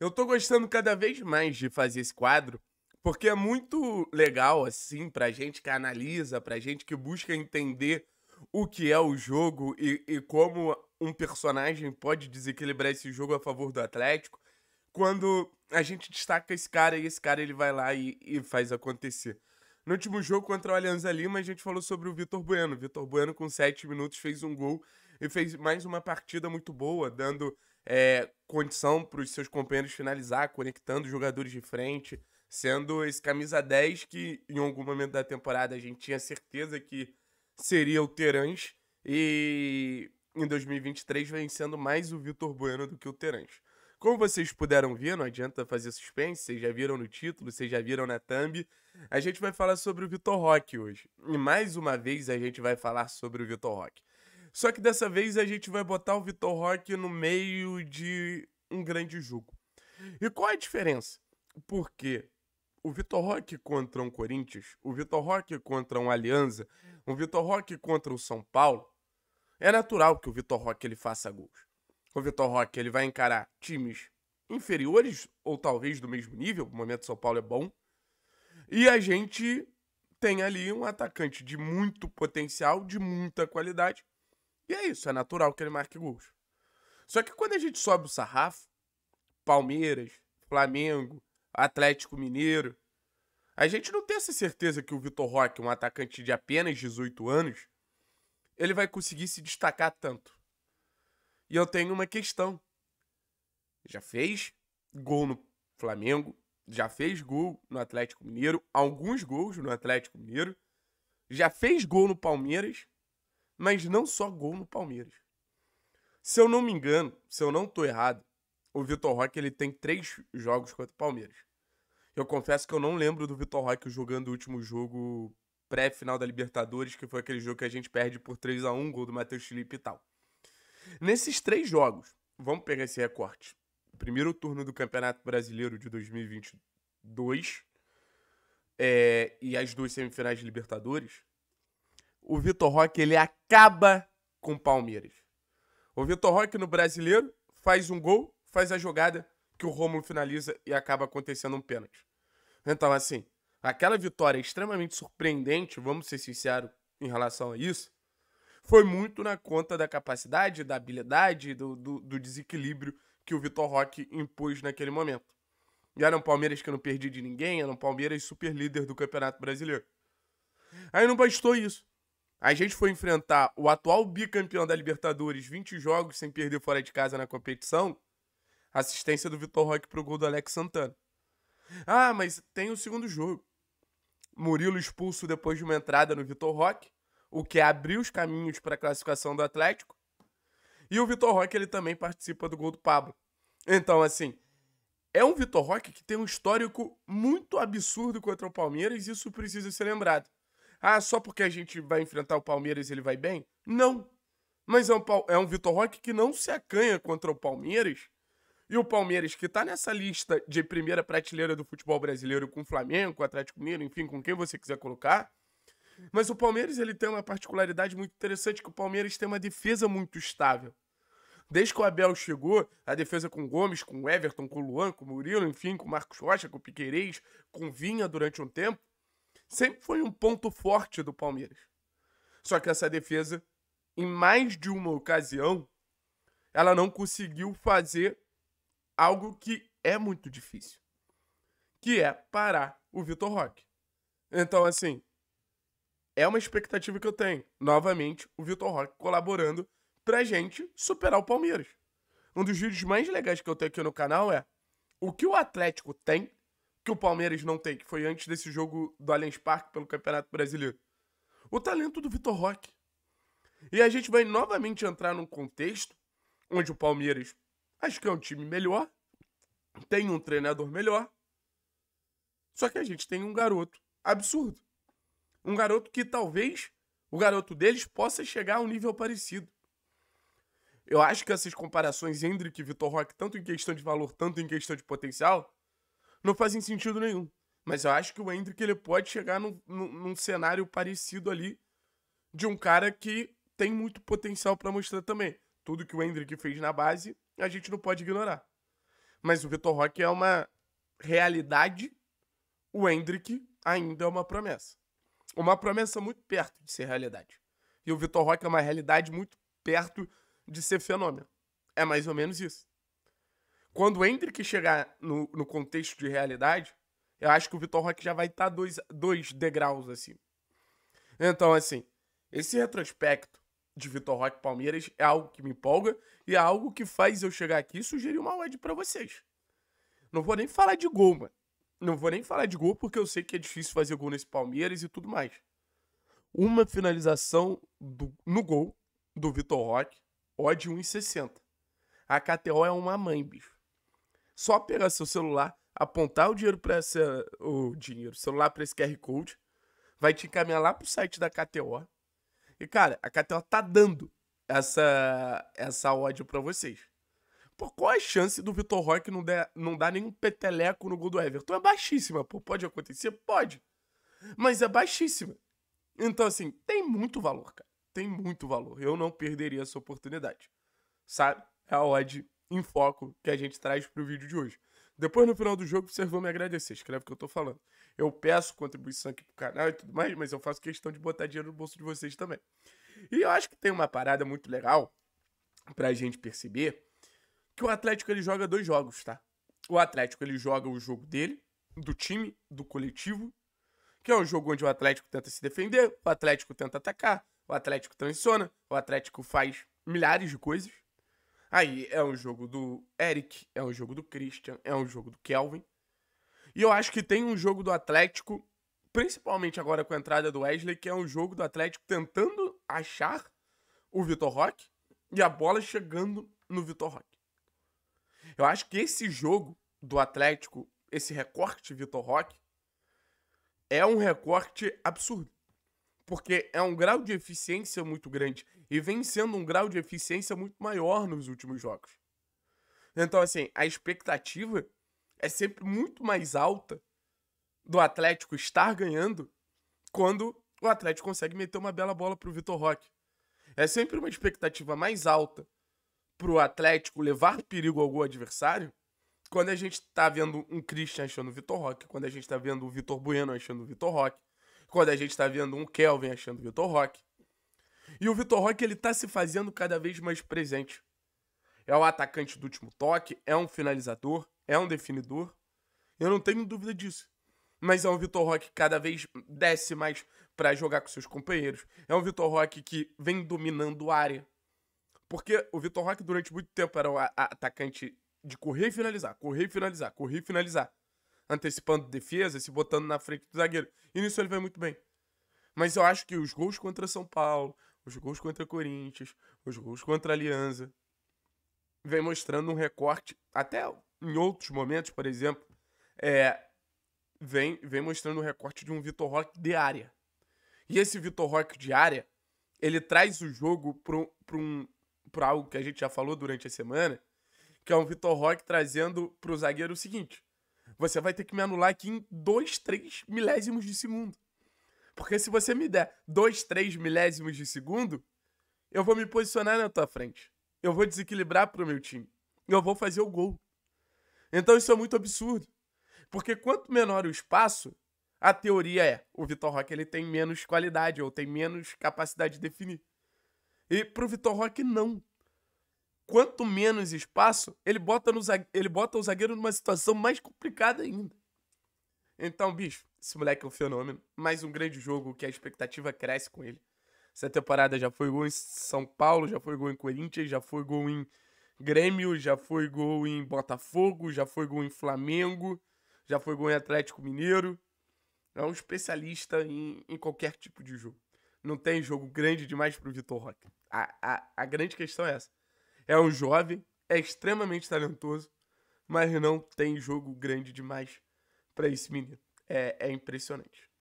Eu tô gostando cada vez mais de fazer esse quadro, porque é muito legal, assim, pra gente que analisa, pra gente que busca entender o que é o jogo e, e como um personagem pode desequilibrar esse jogo a favor do Atlético, quando a gente destaca esse cara e esse cara ele vai lá e, e faz acontecer. No último jogo contra o Alianza Lima, a gente falou sobre o Vitor Bueno. Vitor Bueno, com 7 minutos, fez um gol e fez mais uma partida muito boa, dando é, condição para os seus companheiros finalizar, conectando jogadores de frente, sendo esse camisa 10 que em algum momento da temporada a gente tinha certeza que seria o Terãs e em 2023 vem sendo mais o Vitor Bueno do que o Terãs. Como vocês puderam ver, não adianta fazer suspense, vocês já viram no título, vocês já viram na thumb. A gente vai falar sobre o Vitor Roque hoje. E mais uma vez a gente vai falar sobre o Vitor Roque. Só que dessa vez a gente vai botar o Vitor Roque no meio de um grande jogo. E qual é a diferença? Porque o Vitor Roque contra um Corinthians, o Vitor Roque contra um Alianza, o Vitor Roque contra o São Paulo, é natural que o Vitor Roque ele faça gols. O Vitor Roque ele vai encarar times inferiores ou talvez do mesmo nível, o momento do São Paulo é bom. E a gente tem ali um atacante de muito potencial, de muita qualidade, e é isso, é natural que ele marque gols. Só que quando a gente sobe o sarrafo, Palmeiras, Flamengo, Atlético Mineiro, a gente não tem essa certeza que o Vitor Roque, um atacante de apenas 18 anos, ele vai conseguir se destacar tanto. E eu tenho uma questão. Já fez gol no Flamengo, já fez gol no Atlético Mineiro, alguns gols no Atlético Mineiro, já fez gol no Palmeiras, mas não só gol no Palmeiras. Se eu não me engano, se eu não tô errado, o Vitor Roque ele tem três jogos contra o Palmeiras. Eu confesso que eu não lembro do Vitor Roque jogando o último jogo pré-final da Libertadores, que foi aquele jogo que a gente perde por 3 a 1 gol do Matheus Felipe e tal. Nesses três jogos, vamos pegar esse recorte. Primeiro turno do Campeonato Brasileiro de 2022 é, e as duas semifinais de Libertadores o Vitor Roque ele acaba com o Palmeiras. O Vitor Roque no brasileiro faz um gol, faz a jogada que o Rômulo finaliza e acaba acontecendo um pênalti. Então, assim, aquela vitória extremamente surpreendente, vamos ser sinceros em relação a isso, foi muito na conta da capacidade, da habilidade, do, do, do desequilíbrio que o Vitor Roque impôs naquele momento. E era um Palmeiras que eu não perdi de ninguém, era um Palmeiras super líder do Campeonato Brasileiro. Aí não bastou isso. A gente foi enfrentar o atual bicampeão da Libertadores, 20 jogos sem perder fora de casa na competição. Assistência do Vitor Roque pro gol do Alex Santana. Ah, mas tem o segundo jogo. Murilo expulso depois de uma entrada no Vitor Roque, o que abriu os caminhos para a classificação do Atlético. E o Vitor Roque ele também participa do gol do Pablo. Então, assim, é um Vitor Roque que tem um histórico muito absurdo contra o Palmeiras e isso precisa ser lembrado. Ah, só porque a gente vai enfrentar o Palmeiras ele vai bem? Não. Mas é um, é um Vitor Roque que não se acanha contra o Palmeiras. E o Palmeiras, que está nessa lista de primeira prateleira do futebol brasileiro com o Flamengo, com o Atlético Mineiro, enfim, com quem você quiser colocar. Mas o Palmeiras ele tem uma particularidade muito interessante, que o Palmeiras tem uma defesa muito estável. Desde que o Abel chegou, a defesa com Gomes, com Everton, com Luan, com Murilo, enfim, com Marcos Rocha, com Piqueires, com Vinha durante um tempo, sempre foi um ponto forte do Palmeiras. Só que essa defesa, em mais de uma ocasião, ela não conseguiu fazer algo que é muito difícil, que é parar o Vitor Roque. Então, assim, é uma expectativa que eu tenho. Novamente, o Vitor Roque colaborando pra gente superar o Palmeiras. Um dos vídeos mais legais que eu tenho aqui no canal é o que o Atlético tem que o Palmeiras não tem, que foi antes desse jogo do Allianz Parque pelo Campeonato Brasileiro? O talento do Vitor Roque. E a gente vai novamente entrar num contexto onde o Palmeiras acho que é um time melhor, tem um treinador melhor, só que a gente tem um garoto absurdo. Um garoto que talvez o garoto deles possa chegar a um nível parecido. Eu acho que essas comparações Hendrick e Vitor Roque, tanto em questão de valor, tanto em questão de potencial, não fazem sentido nenhum. Mas eu acho que o Hendrick ele pode chegar num, num, num cenário parecido ali de um cara que tem muito potencial para mostrar também. Tudo que o Hendrick fez na base, a gente não pode ignorar. Mas o Vitor Roque é uma realidade, o Hendrick ainda é uma promessa. Uma promessa muito perto de ser realidade. E o Vitor Roque é uma realidade muito perto de ser fenômeno. É mais ou menos isso. Quando o Hendrick chegar no, no contexto de realidade, eu acho que o Vitor Roque já vai estar tá dois, dois degraus assim. Então, assim, esse retrospecto de Vitor Roque Palmeiras é algo que me empolga e é algo que faz eu chegar aqui e sugerir uma web para vocês. Não vou nem falar de gol, mano. Não vou nem falar de gol porque eu sei que é difícil fazer gol nesse Palmeiras e tudo mais. Uma finalização do, no gol do Vitor Roque, odd 1,60. A KTO é uma mãe, bicho só pegar seu celular, apontar o dinheiro para o dinheiro, celular para esse QR Code, vai te encaminhar lá pro site da KTO. E cara, a KTO tá dando essa essa ódio para vocês. qual a chance do Vitor Roque não, der, não dar nenhum peteleco no gol do Everton? É baixíssima, pô. Pode acontecer? Pode. Mas é baixíssima. Então, assim, tem muito valor, cara. Tem muito valor. Eu não perderia essa oportunidade. Sabe? É a odd em foco que a gente traz para o vídeo de hoje. Depois, no final do jogo, vocês vão me agradecer. Escreve o que eu tô falando. Eu peço contribuição aqui pro canal e tudo mais, mas eu faço questão de botar dinheiro no bolso de vocês também. E eu acho que tem uma parada muito legal pra gente perceber que o Atlético ele joga dois jogos, tá? O Atlético ele joga o jogo dele, do time, do coletivo, que é um jogo onde o Atlético tenta se defender, o Atlético tenta atacar, o Atlético transiciona, o Atlético faz milhares de coisas. Aí é um jogo do Eric, é um jogo do Christian, é um jogo do Kelvin. E eu acho que tem um jogo do Atlético, principalmente agora com a entrada do Wesley, que é um jogo do Atlético tentando achar o Vitor Roque e a bola chegando no Vitor Roque. Eu acho que esse jogo do Atlético, esse recorte Vitor Roque, é um recorte absurdo porque é um grau de eficiência muito grande e vem sendo um grau de eficiência muito maior nos últimos jogos. Então, assim, a expectativa é sempre muito mais alta do Atlético estar ganhando quando o Atlético consegue meter uma bela bola pro Vitor Roque. É sempre uma expectativa mais alta pro Atlético levar perigo ao gol adversário quando a gente tá vendo um Christian achando o Vitor Roque, quando a gente tá vendo o Vitor Bueno achando o Vitor Roque, quando a gente tá vendo um Kelvin achando o Vitor Roque. E o Vitor Roque, ele tá se fazendo cada vez mais presente. É o atacante do último toque, é um finalizador, é um definidor. Eu não tenho dúvida disso. Mas é um Vitor Roque que cada vez desce mais para jogar com seus companheiros. É um Vitor Roque que vem dominando a área. Porque o Vitor Roque durante muito tempo era o atacante de correr e finalizar, correr e finalizar, correr e finalizar antecipando defesa, se botando na frente do zagueiro. E nisso ele vai muito bem. Mas eu acho que os gols contra São Paulo, os gols contra Corinthians, os gols contra Alianza, vem mostrando um recorte, até em outros momentos, por exemplo, é, vem, vem mostrando o um recorte de um Vitor Roque de área. E esse Vitor Roque de área, ele traz o jogo para um, pra algo que a gente já falou durante a semana, que é um Vitor Roque trazendo para o zagueiro o seguinte: você vai ter que me anular aqui em 2, 3 milésimos de segundo. Porque se você me der 2, 3 milésimos de segundo, eu vou me posicionar na tua frente. Eu vou desequilibrar pro meu time. Eu vou fazer o gol. Então isso é muito absurdo. Porque quanto menor o espaço, a teoria é, o Vitor Roque ele tem menos qualidade ou tem menos capacidade de definir. E pro Vitor Roque não quanto menos espaço, ele bota, no ele bota o zagueiro numa situação mais complicada ainda. Então, bicho, esse moleque é um fenômeno. Mais um grande jogo que a expectativa cresce com ele. Essa temporada já foi gol em São Paulo, já foi gol em Corinthians, já foi gol em Grêmio, já foi gol em Botafogo, já foi gol em Flamengo, já foi gol em Atlético Mineiro. É um especialista em, em qualquer tipo de jogo. Não tem jogo grande demais pro Vitor Roque. A, a, a grande questão é essa. É um jovem, é extremamente talentoso, mas não tem jogo grande demais para esse menino. É, é impressionante.